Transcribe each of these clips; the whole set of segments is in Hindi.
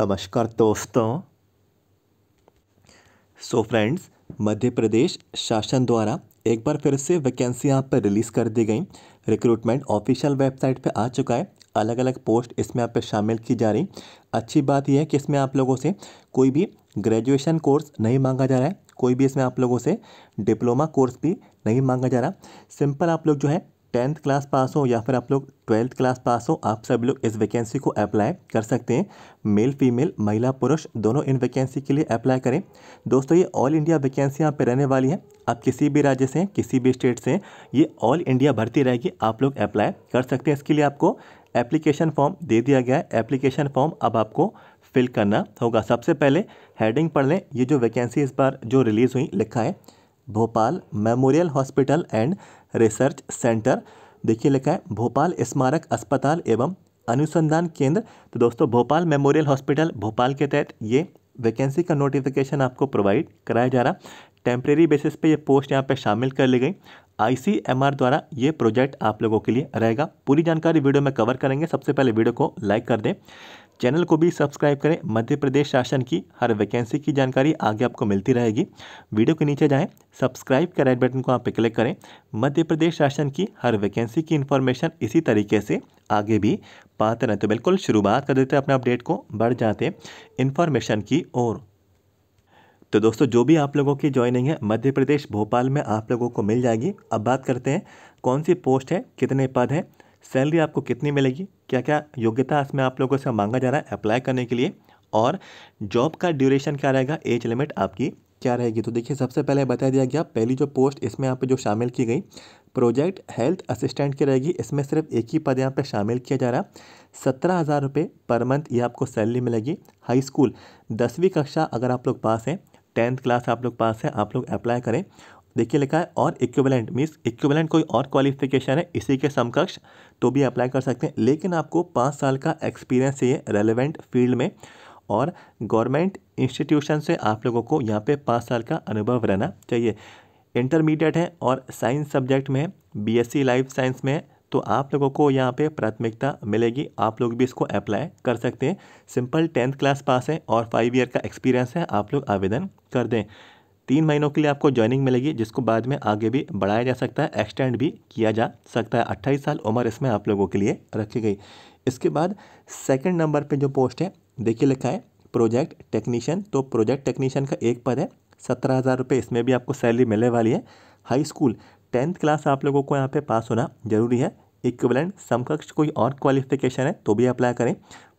नमस्कार दोस्तों सो फ्रेंड्स मध्य प्रदेश शासन द्वारा एक बार फिर से वैकेंसी यहाँ पर रिलीज़ कर दी गई रिक्रूटमेंट ऑफिशियल वेबसाइट पे आ चुका है अलग अलग पोस्ट इसमें यहाँ पे शामिल की जा रही अच्छी बात यह है कि इसमें आप लोगों से कोई भी ग्रेजुएशन कोर्स नहीं मांगा जा रहा है कोई भी इसमें आप लोगों से डिप्लोमा कोर्स भी नहीं मांगा जा रहा सिंपल आप लोग जो है टेंथ क्लास पास हो या फिर आप लोग ट्वेल्थ क्लास पास हो आप सभी लोग इस वैकेंसी को अप्लाई कर सकते हैं मेल फीमेल महिला पुरुष दोनों इन वैकेंसी के लिए अप्लाई करें दोस्तों ये ऑल इंडिया वैकेंसी यहाँ पे रहने वाली है आप किसी भी राज्य से किसी भी स्टेट से ये ऑल इंडिया भर्ती रहेगी आप लोग अप्लाई कर सकते हैं इसके लिए आपको एप्लीकेशन फॉर्म दे दिया गया है एप्लीकेशन फॉर्म अब आपको फिल करना होगा सबसे पहले हेडिंग पढ़ लें ये जो वैकेंसी इस बार जो रिलीज़ हुई लिखा है Bhopal memorial hospital and research centre देखिए लिखा है भोपाल स्मारक अस्पताल एवं अनुसंधान केंद्र तो दोस्तों भोपाल मेमोरियल हॉस्पिटल भोपाल के तहत ये वैकेंसी का नोटिफिकेशन आपको प्रोवाइड कराया जा रहा टेम्प्रेरी बेसिस पे ये पोस्ट यहाँ पे शामिल कर ली गई आईसीएमआर द्वारा ये प्रोजेक्ट आप लोगों के लिए रहेगा पूरी जानकारी वीडियो में कवर करेंगे सबसे पहले वीडियो को लाइक कर दें चैनल को भी सब्सक्राइब करें मध्य प्रदेश शासन की हर वैकेंसी की जानकारी आगे आपको मिलती रहेगी वीडियो के नीचे जाएँ सब्सक्राइब के रेड बटन को आप पे क्लिक करें मध्य प्रदेश शासन की हर वैकेंसी की इन्फॉर्मेशन इसी तरीके से आगे भी पाते रहते तो बिल्कुल शुरुआत कर देते हैं अपने अपडेट को बढ़ जाते इन्फॉर्मेशन की ओर तो दोस्तों जो भी आप लोगों की ज्वाइनिंग है मध्य प्रदेश भोपाल में आप लोगों को मिल जाएगी अब बात करते हैं कौन सी पोस्ट है कितने पद हैं सैलरी आपको कितनी मिलेगी क्या क्या योग्यता इसमें आप लोगों से मांगा जा रहा है अप्लाई करने के लिए और जॉब का ड्यूरेशन क्या रहेगा एज लिमिट आपकी क्या रहेगी तो देखिए सबसे पहले बता दिया गया पहली जो पोस्ट इसमें यहाँ पे जो शामिल की गई प्रोजेक्ट हेल्थ असिस्टेंट की रहेगी इसमें सिर्फ एक ही पद यहाँ पे शामिल किया जा रहा है सत्रह हज़ार रुपये पर मंथ ये आपको सैलरी मिलेगी हाई स्कूल दसवीं कक्षा अगर आप लोग पास हैं टेंथ क्लास आप लोग पास हैं आप लोग अप्लाई करें देखिए लिखा है और इक्विवेलेंट मीन्स इक्विवेलेंट कोई और क्वालिफिकेशन है इसी के समकक्ष तो भी अप्लाई कर सकते हैं लेकिन आपको पाँच साल का एक्सपीरियंस चाहिए रेलिवेंट फील्ड में और गवर्नमेंट इंस्टीट्यूशन से आप लोगों को यहाँ पे पाँच साल का अनुभव रहना चाहिए इंटरमीडिएट है और साइंस सब्जेक्ट में बीएससी लाइफ साइंस में तो आप लोगों को यहाँ पे प्राथमिकता मिलेगी आप लोग भी इसको अप्लाई कर सकते हैं सिंपल टेंथ क्लास पास है और फाइव ईयर का एक्सपीरियंस है आप लोग आवेदन कर दें तीन महीनों के लिए आपको ज्वाइनिंग मिलेगी जिसको बाद में आगे भी बढ़ाया जा सकता है एक्सटेंड भी किया जा सकता है अट्ठाईस साल उम्र इसमें आप लोगों के लिए रखी गई इसके बाद सेकेंड नंबर पर जो पोस्ट है देखिए लिखा है प्रोजेक्ट टेक्नीशियन तो प्रोजेक्ट टेक्नीशियन का एक पद है सत्रह हज़ार रुपये इसमें भी आपको सैलरी मिलने वाली है हाई स्कूल टेंथ क्लास आप लोगों को यहाँ पे पास होना जरूरी है इक्वलेंट समकक्ष कोई और क्वालिफिकेशन है तो भी अप्लाई करें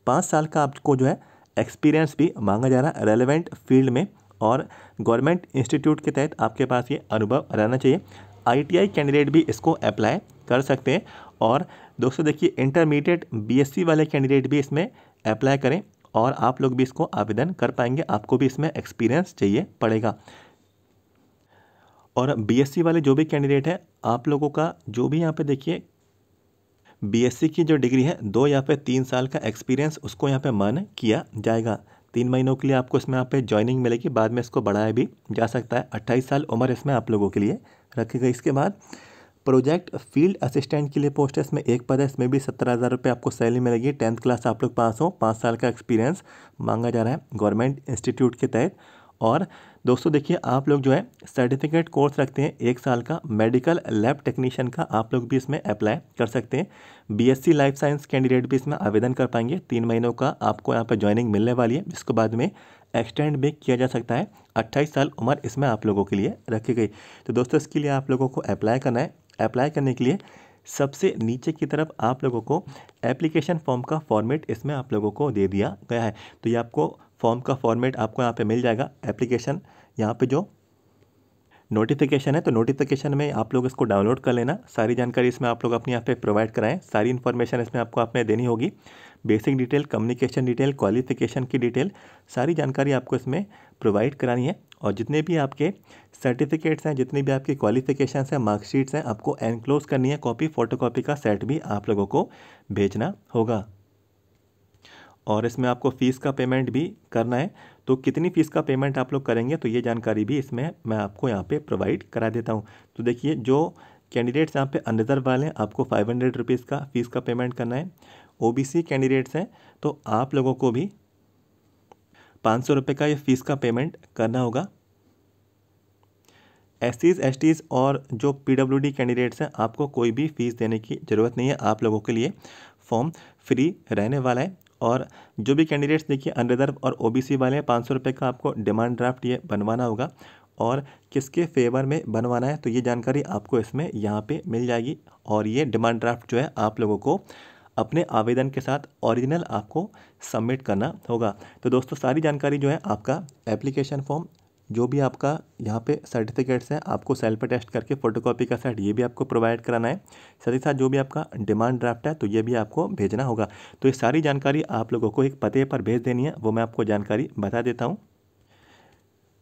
पाँच साल का आपको जो है एक्सपीरियंस भी मांगा जा रहा है रेलिवेंट फील्ड में और गवर्नमेंट इंस्टीट्यूट के तहत आपके पास ये अनुभव रहना चाहिए आईटीआई कैंडिडेट भी इसको अप्लाई कर सकते हैं और दोस्तों देखिए इंटरमीडिएट बीएससी वाले कैंडिडेट भी इसमें अप्लाई करें और आप लोग भी इसको आवेदन कर पाएंगे आपको भी इसमें एक्सपीरियंस चाहिए पड़ेगा और बी वाले जो भी कैंडिडेट हैं आप लोगों का जो भी यहाँ पर देखिए बी की जो डिग्री है दो या फिर तीन साल का एक्सपीरियंस उसको यहाँ पे मान किया जाएगा तीन महीनों के लिए आपको इसमें यहाँ पे ज्वाइनिंग मिलेगी बाद में इसको बढ़ाया भी जा सकता है अट्ठाईस साल उम्र इसमें आप लोगों के लिए रखी गई इसके बाद प्रोजेक्ट फील्ड असिस्टेंट के लिए पोस्ट है इसमें एक पद है इसमें भी सत्तर हज़ार रुपये आपको सैलरी मिलेगी टेंथ क्लास आप लोग पास हो पाँच साल का एक्सपीरियंस मांगा जा रहा है गवर्नमेंट इंस्टीट्यूट के तहत और दोस्तों देखिए आप लोग जो है सर्टिफिकेट कोर्स रखते हैं एक साल का मेडिकल लैब टेक्नीशियन का आप लोग भी इसमें अप्लाई कर सकते हैं बीएससी लाइफ साइंस कैंडिडेट भी इसमें आवेदन कर पाएंगे तीन महीनों का आपको यहाँ पर ज्वाइनिंग मिलने वाली है जिसको बाद में एक्सटेंड भी किया जा सकता है अट्ठाईस साल उम्र इसमें आप लोगों के लिए रखी गई तो दोस्तों इसके लिए आप लोगों को अप्लाई करना है अप्लाई करने के लिए सबसे नीचे की तरफ आप लोगों को एप्लीकेशन फॉर्म का फॉर्मेट इसमें आप लोगों को दे दिया गया है तो ये आपको फॉर्म का फॉर्मेट आपको यहाँ पे मिल जाएगा एप्लीकेशन यहाँ पे जो नोटिफिकेशन है तो नोटिफिकेशन में आप लोग इसको डाउनलोड कर लेना सारी जानकारी इसमें आप लोग अपने यहाँ पे प्रोवाइड कराएं सारी इन्फॉर्मेशन इसमें आपको आपने देनी होगी basic detail communication detail qualification की डिटेल सारी जानकारी आपको इसमें प्रोवाइड करानी है और जितने भी आपके सर्टिफिकेट्स हैं जितनी भी आपकी क्वालिफिकेशन हैं मार्कशीट्स हैं आपको एनक्लोज करनी है कॉपी फोटोकॉपी का सेट भी आप लोगों को भेजना होगा और इसमें आपको फ़ीस का पेमेंट भी करना है तो कितनी फ़ीस का पेमेंट आप लोग करेंगे तो ये जानकारी भी इसमें मैं आपको यहाँ पे प्रोवाइड करा देता हूँ तो देखिए जो कैंडिडेट्स यहाँ पे अनरिजर्व वाले हैं आपको फाइव हंड्रेड रुपीज़ का फ़ीस का पेमेंट करना है ओ कैंडिडेट्स हैं तो आप लोगों को भी पाँच सौ रुपये का ये फ़ीस का पेमेंट करना होगा एस सीज़ और जो पी कैंडिडेट्स हैं आपको कोई भी फ़ीस देने की ज़रूरत नहीं है आप लोगों के लिए फॉर्म फ्री रहने वाला है और जो भी कैंडिडेट्स देखिए अनरिजर्व और ओ वाले हैं पाँच सौ रुपये का आपको डिमांड ड्राफ्ट ये बनवाना होगा और किसके फेवर में बनवाना है तो ये जानकारी आपको इसमें यहाँ पे मिल जाएगी और ये डिमांड ड्राफ्ट जो है आप लोगों को अपने आवेदन के साथ ओरिजिनल आपको सबमिट करना होगा तो दोस्तों सारी जानकारी जो है आपका एप्लीकेशन फॉर्म जो भी आपका यहाँ पे सर्टिफिकेट्स हैं आपको सेल पर टेस्ट करके फोटोकॉपी का सेट ये भी आपको प्रोवाइड कराना है साथ ही साथ जो भी आपका डिमांड ड्राफ्ट है तो ये भी आपको भेजना होगा तो ये सारी जानकारी आप लोगों को एक पते पर भेज देनी है वो मैं आपको जानकारी बता देता हूँ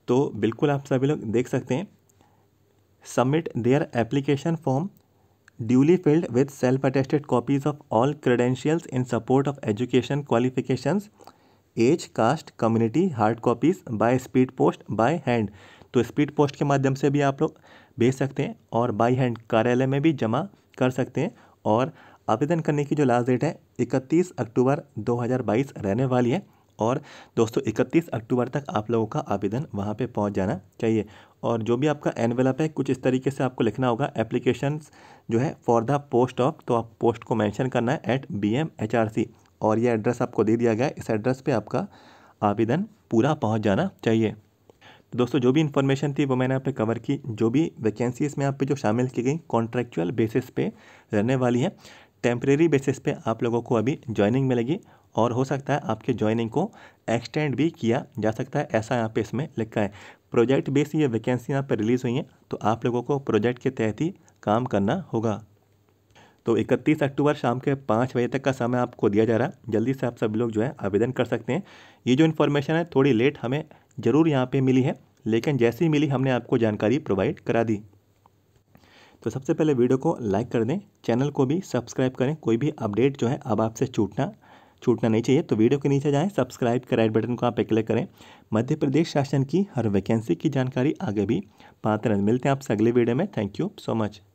तो बिल्कुल आप सभी लोग देख सकते हैं submit their application form duly filled with self-attested copies of all credentials in support of education qualifications age caste community hard copies by speed post by hand तो स्पीड पोस्ट के माध्यम से भी आप लोग भेज सकते हैं और बाय हैंड कार्यालय में भी जमा कर सकते हैं और आवेदन करने की जो लास्ट डेट है 31 अक्टूबर 2022 रहने वाली है और दोस्तों 31 अक्टूबर तक आप लोगों का आवेदन वहाँ पे पहुँच जाना चाहिए और जो भी आपका एनवेलप है कुछ इस तरीके से आपको लिखना होगा एप्लीकेशन जो है फॉर द पोस्ट ऑफ तो आप पोस्ट को मेंशन करना है at B M H R C और यह एड्रेस आपको दे दिया गया है इस एड्रेस पे आपका आवेदन पूरा पहुंच जाना चाहिए तो दोस्तों जो भी इन्फॉर्मेशन थी वो मैंने यहाँ पे कवर की जो भी वैकेंसीज में यहाँ पे जो शामिल की गई कॉन्ट्रेक्चुअल बेसिस पे रहने वाली है टेम्प्रेरी बेसिस पे आप लोगों को अभी ज्वाइनिंग मिलेगी और हो सकता है आपके ज्वाइनिंग को एक्सटेंड भी किया जा सकता है ऐसा यहाँ पे इसमें लिखा है प्रोजेक्ट बेस ये वैकेंसी यहाँ पर रिलीज़ हुई हैं तो आप लोगों को प्रोजेक्ट के तहत ही काम करना होगा तो 31 अक्टूबर शाम के पाँच बजे तक का समय आपको दिया जा रहा है जल्दी से आप सभी लोग जो है आवेदन कर सकते हैं ये जो इन्फॉर्मेशन है थोड़ी लेट हमें ज़रूर यहाँ पर मिली है लेकिन जैसे ही मिली हमने आपको जानकारी प्रोवाइड करा दी तो सबसे पहले वीडियो को लाइक कर दें चैनल को भी सब्सक्राइब करें कोई भी अपडेट जो है अब आपसे छूटना छूटना नहीं चाहिए तो वीडियो के नीचे जाएं सब्सक्राइब के राइट बटन को आप क्लिक करें मध्य प्रदेश शासन की हर वैकेंसी की जानकारी आगे भी पाते मिलते हैं आपसे अगले वीडियो में थैंक यू सो मच